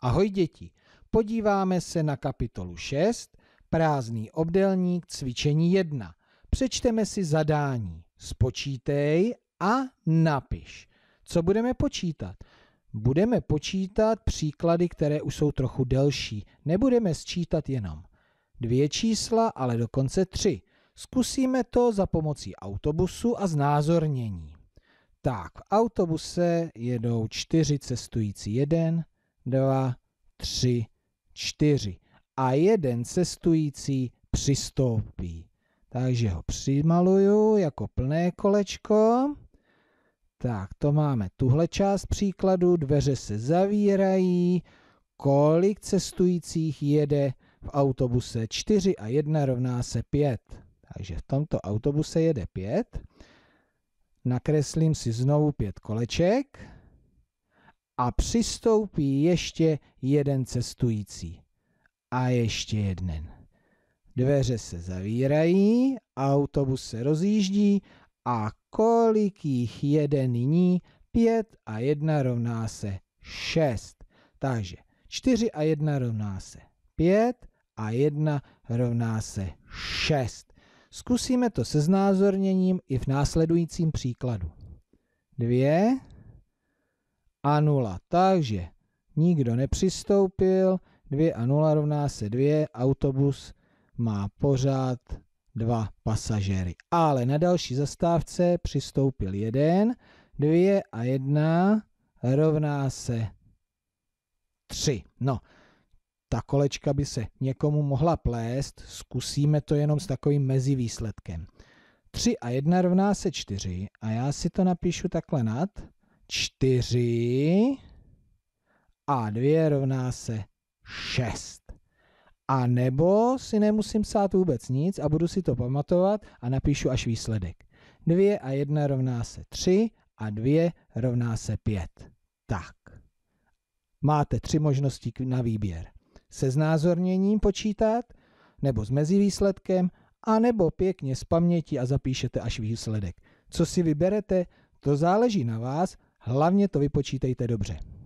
Ahoj děti, podíváme se na kapitolu 6, prázdný obdelník cvičení 1. Přečteme si zadání, spočítej a napiš. Co budeme počítat? Budeme počítat příklady, které už jsou trochu delší. Nebudeme sčítat jenom dvě čísla, ale dokonce tři. Zkusíme to za pomocí autobusu a znázornění. Tak, v autobuse jedou čtyři cestující jeden, dva, tři, čtyři. A jeden cestující přistoupí. Takže ho přimaluju jako plné kolečko. Tak, to máme tuhle část příkladu. Dveře se zavírají. Kolik cestujících jede v autobuse? 4 a 1 rovná se 5. Takže v tomto autobuse jede 5. Nakreslím si znovu 5 koleček a přistoupí ještě jeden cestující. A ještě jeden. Dveře se zavírají, autobus se rozjíždí a kolik jich jede nyní? Pět a jedna rovná se šest. Takže čtyři a jedna rovná se pět a jedna rovná se šest. Zkusíme to se znázorněním i v následujícím příkladu. Dvě a 0. Takže nikdo nepřistoupil, 2 a 0 rovná se 2, autobus má pořád dva pasažéry. Ale na další zastávce přistoupil jeden, 2 a 1 rovná se 3. No, ta kolečka by se někomu mohla plést, zkusíme to jenom s takovým mezivýsledkem. 3 a 1 rovná se 4 a já si to napíšu takhle nad 4 a 2 rovná se 6. A nebo si nemusím psát vůbec nic a budu si to pamatovat a napíšu až výsledek. 2 a 1 rovná se 3 a 2 rovná se 5. Tak. Máte tři možnosti na výběr. Se znázorněním počítat, nebo s mezivýsledkem, a nebo pěkně z paměti a zapíšete až výsledek. Co si vyberete, to záleží na vás Hlavně to vypočítejte dobře.